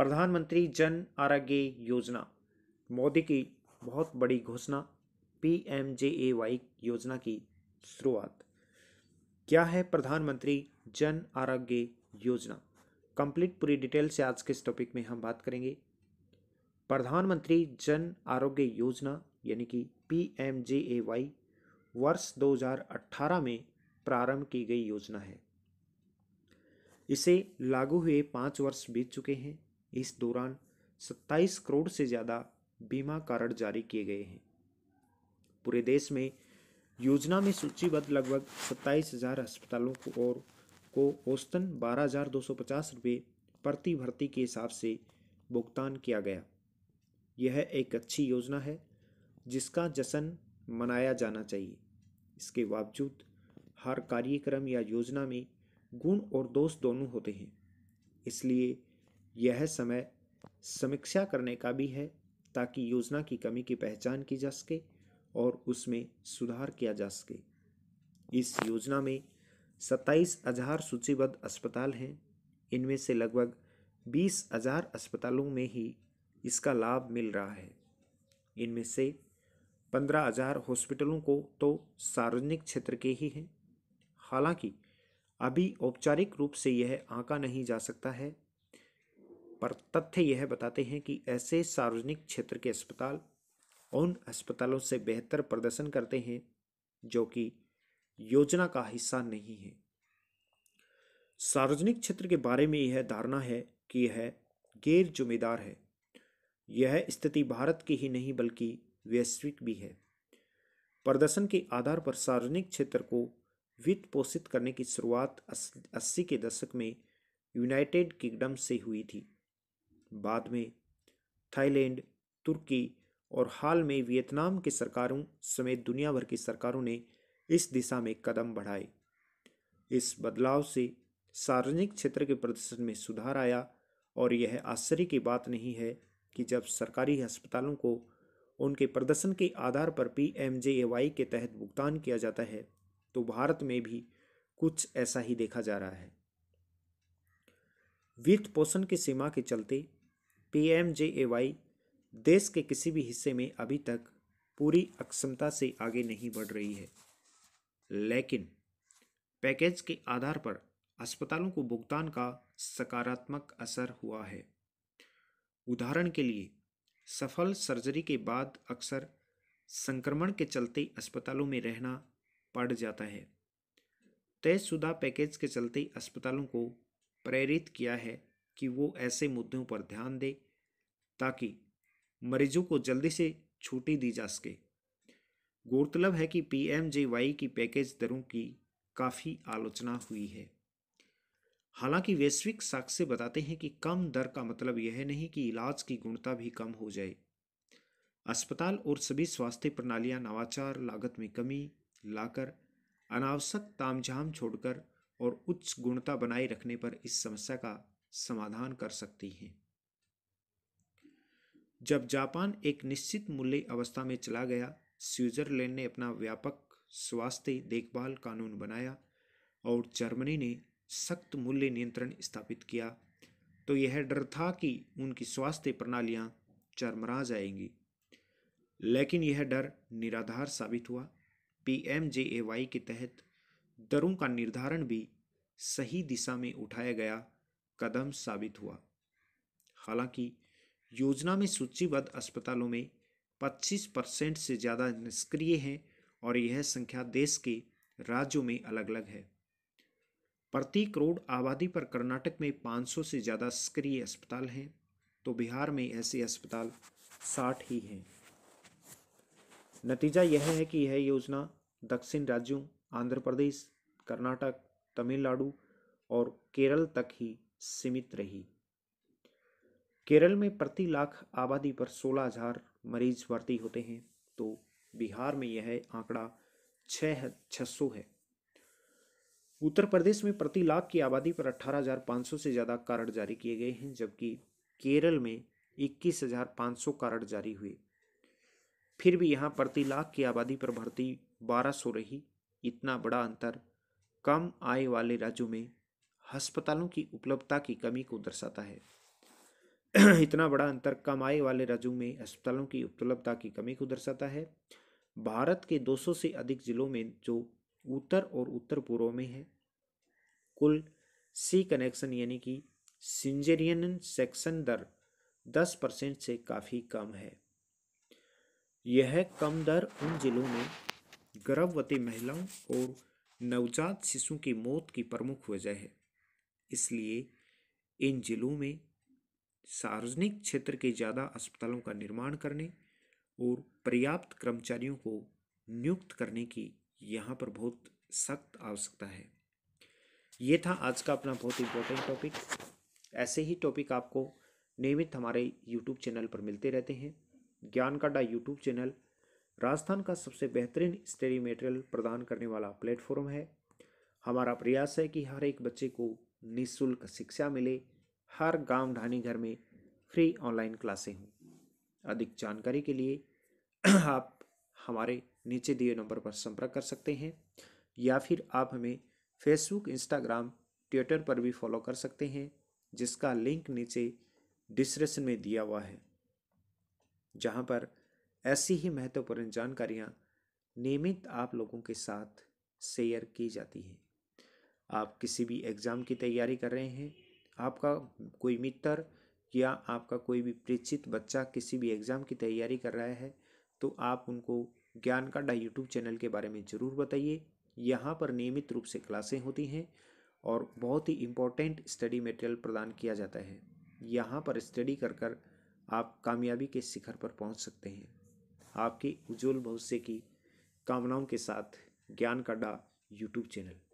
प्रधानमंत्री जन आरोग्य योजना मोदी की बहुत बड़ी घोषणा P M J A Y योजना की शुरुआत क्या है प्रधानमंत्री जन आरोग्य योजना कंप्लीट पूरी डिटेल से आज के इस टॉपिक में हम बात करेंगे प्रधानमंत्री जन आरोग्य योजना यानी कि P M J A Y वर्ष 2018 में प्रारंभ की गई योजना है इसे लागू हुए पाँच वर्ष बीत चुके हैं इस दौरान 27 करोड़ से ज़्यादा बीमा कार्ड जारी किए गए हैं पूरे देश में योजना में सूचीबद्ध लगभग सत्ताईस हज़ार अस्पतालों को और को औसतन बारह हज़ार दो सौ पचास रुपये प्रति भर्ती के हिसाब से भुगतान किया गया यह एक अच्छी योजना है जिसका जश्न मनाया जाना चाहिए इसके बावजूद हर कार्यक्रम या योजना में गुण और दोष दोनों होते हैं इसलिए यह समय समीक्षा करने का भी है ताकि योजना की कमी की पहचान की जा सके और उसमें सुधार किया जा सके इस योजना में सत्ताईस हजार सूचीबद्ध अस्पताल हैं इनमें से लगभग बीस हजार अस्पतालों में ही इसका लाभ मिल रहा है इनमें से पंद्रह हजार हॉस्पिटलों को तो सार्वजनिक क्षेत्र के ही हैं हालांकि अभी औपचारिक रूप से यह आंका नहीं जा सकता है पर तथ्य यह बताते हैं कि ऐसे सार्वजनिक क्षेत्र के अस्पताल उन अस्पतालों से बेहतर प्रदर्शन करते हैं जो कि योजना का हिस्सा नहीं है सार्वजनिक क्षेत्र के बारे में यह धारणा है कि यह गैर जिम्मेदार है यह स्थिति भारत की ही नहीं बल्कि वैश्विक भी है प्रदर्शन के आधार पर सार्वजनिक क्षेत्र को वित्त पोषित करने की शुरुआत अस्सी के दशक में यूनाइटेड किंगडम से हुई थी बाद में थाईलैंड तुर्की और हाल में वियतनाम की सरकारों समेत दुनिया भर की सरकारों ने इस दिशा में कदम बढ़ाए इस बदलाव से सार्वजनिक क्षेत्र के प्रदर्शन में सुधार आया और यह आश्चर्य की बात नहीं है कि जब सरकारी अस्पतालों को उनके प्रदर्शन के आधार पर पी एम जे वाई के तहत भुगतान किया जाता है तो भारत में भी कुछ ऐसा ही देखा जा रहा है वित्त पोषण की सीमा के चलते पी देश के किसी भी हिस्से में अभी तक पूरी अक्षमता से आगे नहीं बढ़ रही है लेकिन पैकेज के आधार पर अस्पतालों को भुगतान का सकारात्मक असर हुआ है उदाहरण के लिए सफल सर्जरी के बाद अक्सर संक्रमण के चलते अस्पतालों में रहना पड़ जाता है तयशुदा पैकेज के चलते अस्पतालों को प्रेरित किया है कि वो ऐसे मुद्दों पर ध्यान दे ताकि मरीजों को जल्दी से छुट्टी दी जा सके गौरतलब है कि पीएमजेवाई की पैकेज दरों की काफ़ी आलोचना हुई है हालांकि वैश्विक साक्ष्य बताते हैं कि कम दर का मतलब यह नहीं कि इलाज की गुणता भी कम हो जाए अस्पताल और सभी स्वास्थ्य प्रणालियां नवाचार लागत में कमी लाकर अनावश्यक तामझाम छोड़कर और उच्च गुणता बनाए रखने पर इस समस्या का समाधान कर सकती हैं जब जापान एक निश्चित मूल्य अवस्था में चला गया स्विट्जरलैंड ने अपना व्यापक स्वास्थ्य देखभाल कानून बनाया और जर्मनी ने सख्त मूल्य नियंत्रण स्थापित किया तो यह डर था कि उनकी स्वास्थ्य प्रणालियां चरमरा जाएंगी लेकिन यह डर निराधार साबित हुआ पीएमजेएवाई के तहत दरों का निर्धारण भी सही दिशा में उठाया गया कदम साबित हुआ हालांकि योजना में सूचीबद्ध अस्पतालों में 25 परसेंट से ज़्यादा निष्क्रिय हैं और यह संख्या देश के राज्यों में अलग अलग है प्रति करोड़ आबादी पर कर्नाटक में 500 से ज़्यादा सक्रिय अस्पताल हैं तो बिहार में ऐसे अस्पताल 60 ही हैं नतीजा यह है कि यह योजना दक्षिण राज्यों आंध्र प्रदेश कर्नाटक तमिलनाडु और केरल तक ही सीमित रही केरल में प्रति लाख आबादी पर 16,000 मरीज भर्ती होते हैं तो बिहार में यह आंकड़ा छः छः है उत्तर प्रदेश में प्रति लाख की आबादी पर 18,500 से ज़्यादा कार्ड जारी किए गए हैं जबकि केरल में 21,500 कार्ड जारी हुए फिर भी यहाँ प्रति लाख की आबादी पर भर्ती 1200 रही इतना बड़ा अंतर कम आय वाले राज्यों में अस्पतालों की उपलब्धता की कमी को दर्शाता है इतना बड़ा अंतर कम आय वाले राज्यों में अस्पतालों की उपलब्धता की कमी को दर्शाता है भारत के 200 से अधिक जिलों में जो उत्तर और उत्तर पूर्व में है कुल सी कनेक्शन यानी कि सिंजेरियन सेक्शन दर 10 परसेंट से काफ़ी कम है यह कम दर उन जिलों में गर्भवती महिलाओं और नवजात शिशु की मौत की प्रमुख वजह है इसलिए इन जिलों में सार्वजनिक क्षेत्र के ज़्यादा अस्पतालों का निर्माण करने और पर्याप्त कर्मचारियों को नियुक्त करने की यहाँ पर बहुत सख्त आवश्यकता है ये था आज का अपना बहुत इम्पोर्टेंट टॉपिक ऐसे ही टॉपिक आपको नियमित हमारे यूट्यूब चैनल पर मिलते रहते हैं ज्ञान का डा यूट्यूब चैनल राजस्थान का सबसे बेहतरीन स्टडी मटेरियल प्रदान करने वाला प्लेटफॉर्म है हमारा प्रयास है कि हर एक बच्चे को निःशुल्क शिक्षा मिले हर गांव ढानी घर में फ्री ऑनलाइन क्लासें हों अधिक जानकारी के लिए आप हमारे नीचे दिए नंबर पर संपर्क कर सकते हैं या फिर आप हमें फेसबुक इंस्टाग्राम ट्विटर पर भी फॉलो कर सकते हैं जिसका लिंक नीचे डिस्क्रिप्शन में दिया हुआ है जहां पर ऐसी ही महत्वपूर्ण जानकारियां नियमित आप लोगों के साथ शेयर की जाती हैं आप किसी भी एग्ज़ाम की तैयारी कर रहे हैं आपका कोई मित्र या आपका कोई भी परिचित बच्चा किसी भी एग्ज़ाम की तैयारी कर रहा है तो आप उनको ज्ञान कांडा यूट्यूब चैनल के बारे में ज़रूर बताइए यहाँ पर नियमित रूप से क्लासें होती हैं और बहुत ही इम्पोर्टेंट स्टडी मटेरियल प्रदान किया जाता है यहाँ पर स्टडी कर कर आप कामयाबी के शिखर पर पहुँच सकते हैं आपके उज्ज्वल भविष्य की कामनाओं के साथ ज्ञान कांडा यूट्यूब चैनल